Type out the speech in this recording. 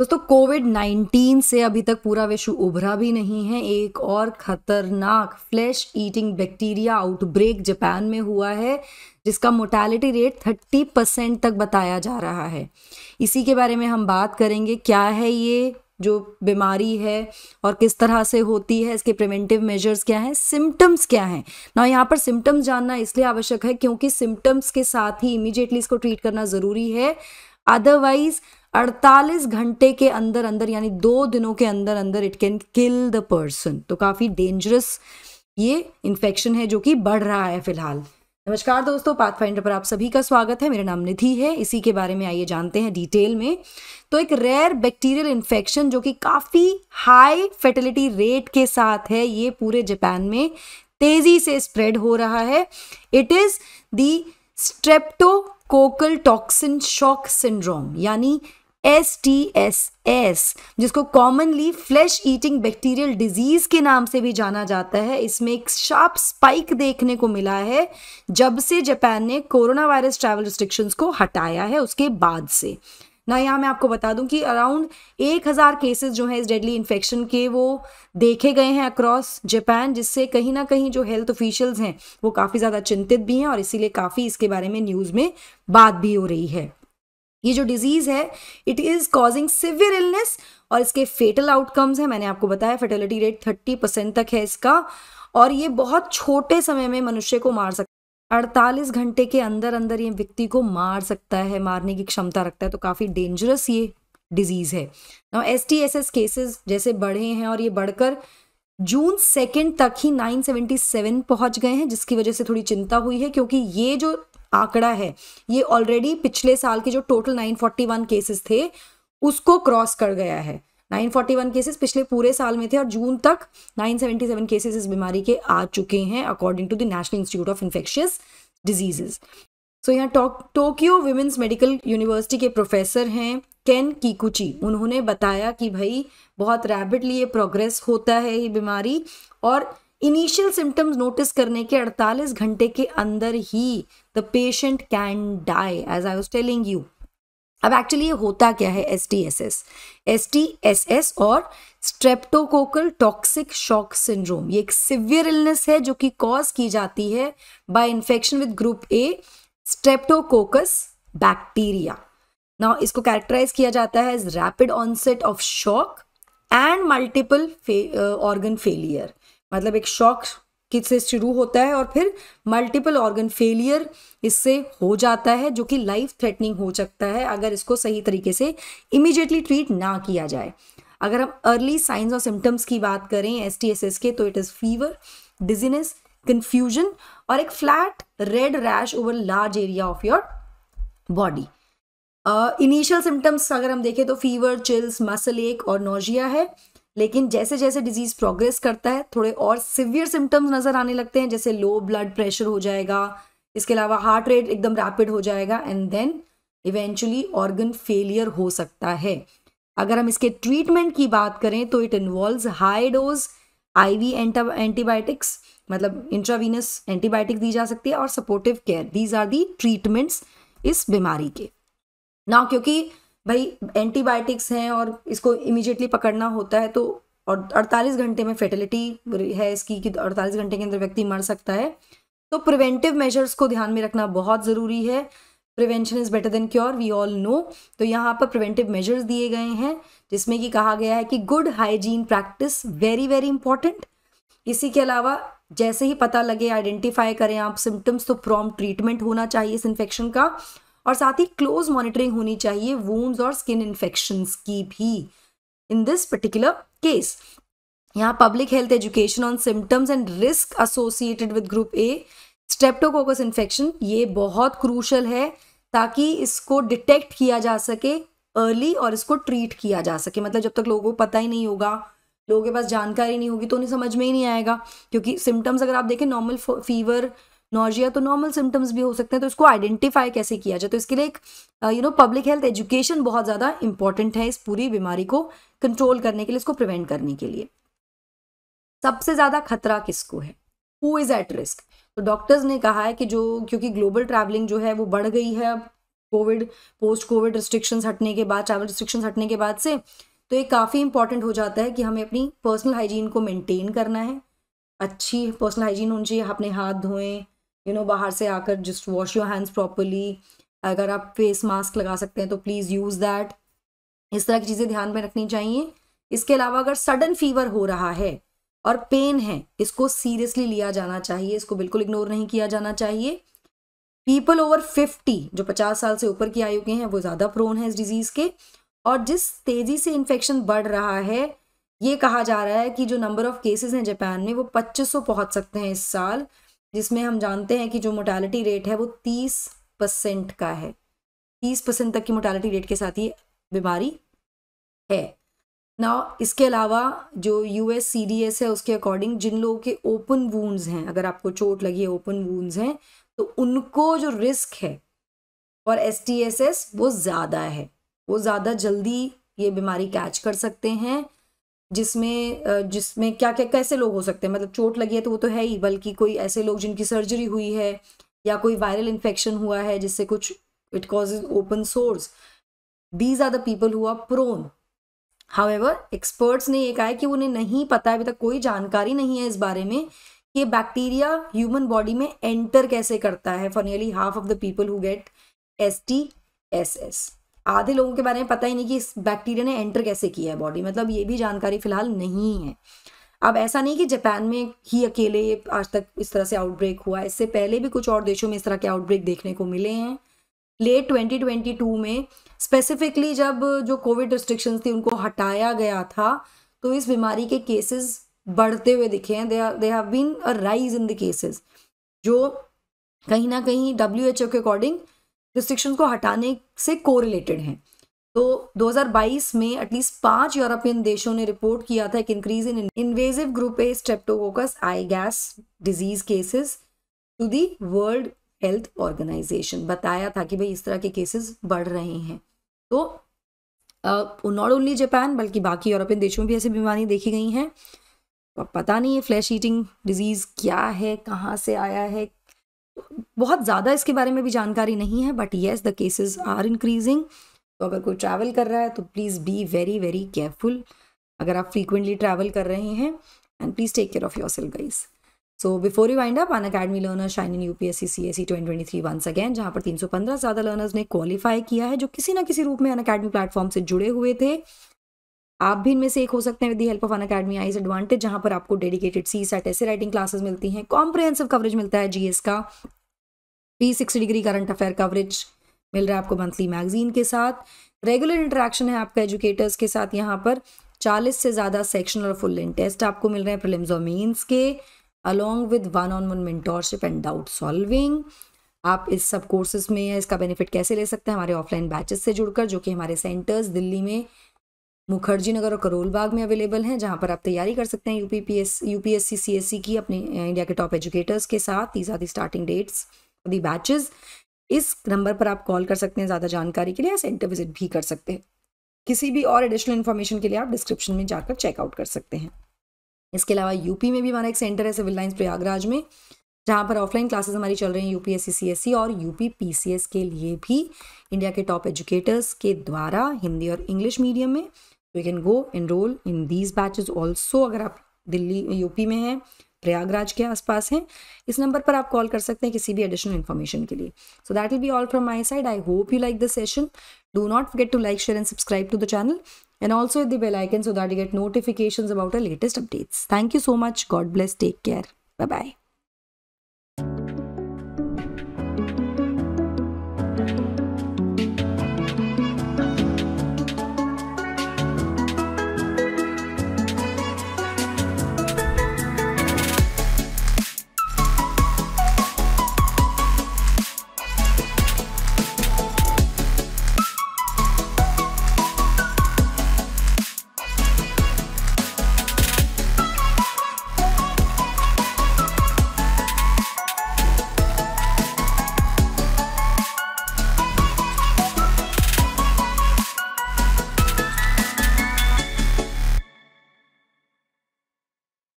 दोस्तों कोविड 19 से अभी तक पूरा विश्व उभरा भी नहीं है एक और खतरनाक flesh eating bacteria outbreak Japan में हुआ है जिसका मोटालिटी रेट 30 परसेंट तक बताया जा रहा है इसी के बारे में हम बात करेंगे क्या है ये जो बीमारी है और किस तरह से होती है इसके प्रिवेंटिव मेजर्स क्या हैं सिम्टम्स क्या हैं ना यहाँ पर सिम्टम्स जानना इसलिए आवश्यक है क्योंकि सिम्टम्स के साथ ही इमिजिएटली इसको ट्रीट करना ज़रूरी है अदरवाइज़ 48 घंटे के अंदर अंदर यानी दो दिनों के अंदर अंदर it can kill the person तो काफ़ी डेंजरस ये इन्फेक्शन है जो कि बढ़ रहा है फिलहाल नमस्कार दोस्तों पाथ पर आप सभी का स्वागत है मेरा नाम निधि है इसी के बारे में आइए जानते हैं डिटेल में तो एक रेयर बैक्टीरियल इन्फेक्शन जो कि काफ़ी हाई फर्टिलिटी रेट के साथ है ये पूरे जापान में तेज़ी से स्प्रेड हो रहा है it is the streptococcal toxin shock syndrome यानी एस टी एस एस जिसको commonly flesh eating bacterial disease के नाम से भी जाना जाता है इसमें एक शार्प स्पाइक देखने को मिला है जब से जापान ने कोरोना वायरस ट्रैवल रिस्ट्रिक्शंस को हटाया है उसके बाद से ना यहाँ मैं आपको बता दूं कि अराउंड एक हज़ार केसेस जो हैं इस डेडली इन्फेक्शन के वो देखे गए हैं अक्रॉस जापान जिससे कहीं ना कहीं जो हेल्थ ऑफिशियल्स हैं वो काफ़ी ज़्यादा चिंतित भी हैं और इसीलिए काफ़ी इसके बारे में न्यूज़ में बात भी हो रही है ये जो डिजीज़ है it is causing severe illness और इसके फेटल आउटकम्स है मैंने आपको बताया फर्टिलिटी रेट थर्टी परसेंट तक है इसका और ये बहुत छोटे समय में मनुष्य को मार सकता है अड़तालीस घंटे के अंदर अंदर ये व्यक्ति को मार सकता है मारने की क्षमता रखता है तो काफ़ी डेंजरस ये डिजीज़ है S T S S cases जैसे बढ़े हैं और ये बढ़कर जून सेकेंड तक ही 977 पहुंच गए हैं जिसकी वजह से थोड़ी चिंता हुई है क्योंकि ये जो आंकड़ा है ये ऑलरेडी पिछले साल के जो टोटल 941 केसेस थे उसको क्रॉस कर गया है 941 केसेस पिछले पूरे साल में थे और जून तक 977 केसेस इस बीमारी के आ चुके हैं according to the National Institute of Infectious Diseases so यहाँ टोक्यो वुमेन्स मेडिकल यूनिवर्सिटी के प्रोफेसर हैं केन कीकुची उन्होंने बताया कि भाई बहुत रैपिडली ये प्रोग्रेस होता है ये बीमारी और इनिशियल सिम्टम्स नोटिस करने के 48 घंटे के अंदर ही the patient can die as I was telling you अब एक्चुअली ये होता क्या है S T S S S T S S और स्ट्रेप्टोकोकल टॉक्सिक शॉक सिंड्रोम ये एक सिवियर इलनेस है जो कि कॉज की जाती है by infection with group A streptococcus bacteria now इसको कैरेक्टराइज किया जाता है rapid onset of shock and multiple organ failure मतलब एक शॉक से शुरू होता है और फिर मल्टीपल ऑर्गन फेलियर इससे हो जाता है जो कि लाइफ थ्रेटनिंग हो सकता है अगर इसको सही तरीके से इमिजिएटली ट्रीट ना किया जाए अगर हम अर्ली साइंस और सिम्टम्स की बात करें एस टी एस एस के तो it is fever dizziness confusion और एक flat red rash over large area of your body initial symptoms अगर हम देखें तो फीवर चिल्स मसल एक और नोजिया है लेकिन जैसे जैसे डिजीज़ प्रोग्रेस करता है थोड़े और सिवियर सिम्टम्स नज़र आने लगते हैं जैसे लो ब्लड प्रेशर हो जाएगा इसके अलावा हार्ट रेट एकदम रैपिड हो जाएगा and then eventually organ failure हो सकता है अगर हम इसके ट्रीटमेंट की बात करें तो it involve high dose IV antibiotics मतलब इंट्रावीनस एंटीबायोटिक दी जा सकती है और supportive care these are the treatments इस बीमारी के ना क्योंकि भाई एंटीबायोटिक्स हैं और इसको इमिजिएटली पकड़ना होता है तो और 48 घंटे में फेटिलिटी है इसकी कि 48 घंटे के अंदर व्यक्ति मर सकता है तो प्रिवेंटिव मेजर्स को ध्यान में रखना बहुत ज़रूरी है prevention is better than cure we all know तो यहाँ पर प्रिवेंटिव मेजर्स दिए गए हैं जिसमें कि कहा गया है कि good hygiene practice very very important इसी के अलावा जैसे ही पता लगे आइडेंटिफाई करें आप सिम्टम्स तो प्रॉम ट्रीटमेंट होना चाहिए इस इन्फेक्शन का और साथ ही क्लोज मॉनिटरिंग होनी चाहिए वूंड्स और स्किन इन्फेक्शन की भी इन दिस पर्टिकुलर केस यहाँ public health education on symptoms and risk associated with group A streptococcus infection ये बहुत क्रूशल है ताकि इसको डिटेक्ट किया जा सके अर्ली और इसको ट्रीट किया जा सके मतलब जब तक लोगों को पता ही नहीं होगा लोगों के पास जानकारी नहीं होगी तो उन्हें समझ में ही नहीं आएगा क्योंकि सिम्टम्स अगर आप देखें नॉर्मल फीवर नॉर्जिया तो नॉर्मल सिम्टम्स भी हो सकते हैं तो इसको आइडेंटिफाई कैसे किया जाए तो इसके लिए एक you know public health education बहुत ज़्यादा इंपॉर्टेंट है इस पूरी बीमारी को कंट्रोल करने के लिए इसको प्रिवेंट करने के लिए सबसे ज़्यादा खतरा किसको है हु इज़ एट रिस्क तो डॉक्टर्स ने कहा है कि जो क्योंकि ग्लोबल ट्रैवलिंग जो है वो बढ़ गई है अब कोविड पोस्ट कोविड रिस्ट्रिक्शंस हटने के बाद ट्रैवल रिस्ट्रिक्शंस हटने के बाद से तो ये काफ़ी इंपॉर्टेंट हो जाता है कि हमें अपनी पर्सनल हाइजीन को मेंटेन करना है अच्छी पर्सनल हाइजीन होनी चाहिए अपने हाथ धोएं यू नो बाहर से आकर just wash your hands properly अगर आप फेस मास्क लगा सकते हैं तो प्लीज़ यूज़ दैट इस तरह की चीज़ें ध्यान में रखनी चाहिए इसके अलावा अगर सडन फीवर हो रहा है और पेन है इसको सीरियसली लिया जाना चाहिए इसको बिल्कुल इग्नोर नहीं किया जाना चाहिए पीपल ओवर फिफ्टी जो पचास साल से ऊपर की आयु के हैं वो ज़्यादा प्रोन है इस डिजीज़ के और जिस तेज़ी से इन्फेक्शन बढ़ रहा है ये कहा जा रहा है कि जो नंबर ऑफ केसेस हैं जापान में वो 2500 पहुंच सकते हैं इस साल जिसमें हम जानते हैं कि जो मोटालिटी रेट है वो तीस परसेंट का है तीस परसेंट तक की मोटालिटी रेट के साथ ये बीमारी है ना इसके अलावा जो डी एस है उसके अकॉर्डिंग जिन लोगों के ओपन वूंड्स हैं अगर आपको चोट लगी है ओपन वूंड्स हैं तो उनको जो रिस्क है और एस वो ज़्यादा है वो ज़्यादा जल्दी ये बीमारी कैच कर सकते हैं जिसमें जिसमें क्या क्या कैसे लोग हो सकते हैं मतलब चोट लगी है तो वो तो है ही बल्कि कोई ऐसे लोग जिनकी सर्जरी हुई है या कोई वायरल इन्फेक्शन हुआ है जिससे कुछ it is open source these are the people who are prone however experts ने ये कहा है कि उन्हें नहीं पता है अभी तक कोई जानकारी नहीं है इस बारे में कि बैक्टीरिया ह्यूमन बॉडी में एंटर कैसे करता है for nearly half of the people who get S T S S आधे लोगों के बारे में पता ही नहीं कि इस बैक्टीरिया ने एंटर कैसे किया है बॉडी मतलब ये भी जानकारी फिलहाल नहीं है अब ऐसा नहीं कि जापान में ही अकेले आज तक इस तरह से आउटब्रेक हुआ है इससे पहले भी कुछ और देशों में इस तरह के आउटब्रेक देखने को मिले हैं लेट 2022 में स्पेसिफिकली जब जो कोविड रिस्ट्रिक्शंस थी उनको हटाया गया था तो इस बीमारी के केसेस बढ़ते हुए दिखे हैं they have been a rise in the cases जो कहीं ना कहीं डब्ल्यू के अकॉर्डिंग रिस्ट्रिक्शन को हटाने से कोरिलेटेड हैं तो 2022 में एटलीस्ट पांच यूरोपियन देशों ने रिपोर्ट किया था एक increase in invasive group A streptococcus iGAS disease cases to the World Health Organization बताया था कि भाई इस तरह के केसेस बढ़ रहे हैं तो नॉट ओनली जापान बल्कि बाकी यूरोपियन देशों में भी ऐसी बीमारियां देखी गई हैं पता नहीं है फ्लैश ईटिंग डिजीज़ क्या है कहाँ से आया है बहुत ज़्यादा इसके बारे में भी जानकारी नहीं है but yes the cases are increasing तो अगर कोई ट्रैवल कर रहा है तो please be very very careful अगर आप फ्रीक्वेंटली ट्रैवल कर रहे हैं and please take care of yourself guys so before you wind up Unacademy learner shine in U P S C C S C twenty twenty three once again जहाँ पर तीन सौ पंद्रह ज़्यादा learners ने qualify किया है जो किसी ना किसी रूप में अन अकेडमी प्लेटफॉर्म से जुड़े हुए थे आप भी इनमें से एक हो सकते हैं with the help of Unacademy eyes advantage जहां पर आपको dedicated CSAT essay writing classes मिलती हैं कॉम्प्रिहेंसिव कवरेज मिलता है जीएस का पी sixty degree current affair coverage मिल रहा है आपको मंथली मैगजीन के साथ रेगुलर इंटरेक्शन है आपका एजुकेटर्स के साथ यहाँ पर चालीस से ज़्यादा सेक्शन और फुल लेन टेस्ट आपको मिल रहे हैं प्रिलिम्स और मेन्स के along with one on one mentorship and doubt solving आप इस सब कोर्सेज में इसका बेनिफिट कैसे ले सकते हैं हमारे ऑफलाइन बैचेस से जुड़कर जो कि हमारे सेंटर्स दिल्ली में मुखर्जी नगर और करोल बाग में अवेलेबल हैं जहां पर आप तैयारी कर सकते हैं यूपीपीएस यूपीएससी सीएससी की अपने इंडिया के टॉप एजुकेटर्स के साथ these are the starting dates the batches इस नंबर पर आप कॉल कर सकते हैं ज़्यादा जानकारी के लिए या सेंटर विजिट भी कर सकते हैं किसी भी और एडिशनल इन्फॉर्मेशन के लिए आप डिस्क्रिप्शन में जाकर चेकआउट कर सकते हैं इसके अलावा यूपी में भी हमारा एक सेंटर है सिविल लाइन्स प्रयागराज में जहाँ पर ऑफलाइन क्लासेस हमारी चल रही हैं यूपीएससी सीएससी और यूपी पीसीएस के लिए भी इंडिया के टॉप एजुकेटर्स के द्वारा हिंदी और इंग्लिश मीडियम में you can go roll in these batches also अगर आप दिल्ली यूपी में हैं प्रयागराज के आसपास हैं इस नंबर पर आप कॉल कर सकते हैं किसी भी एडिशनल इन्फॉर्मेशन के लिए so that will be all from my side I hope you like the session do not get to like share and subscribe to the channel also hit the bell icon so that you get notification about the latest updates thank you so much God bless take care bye bye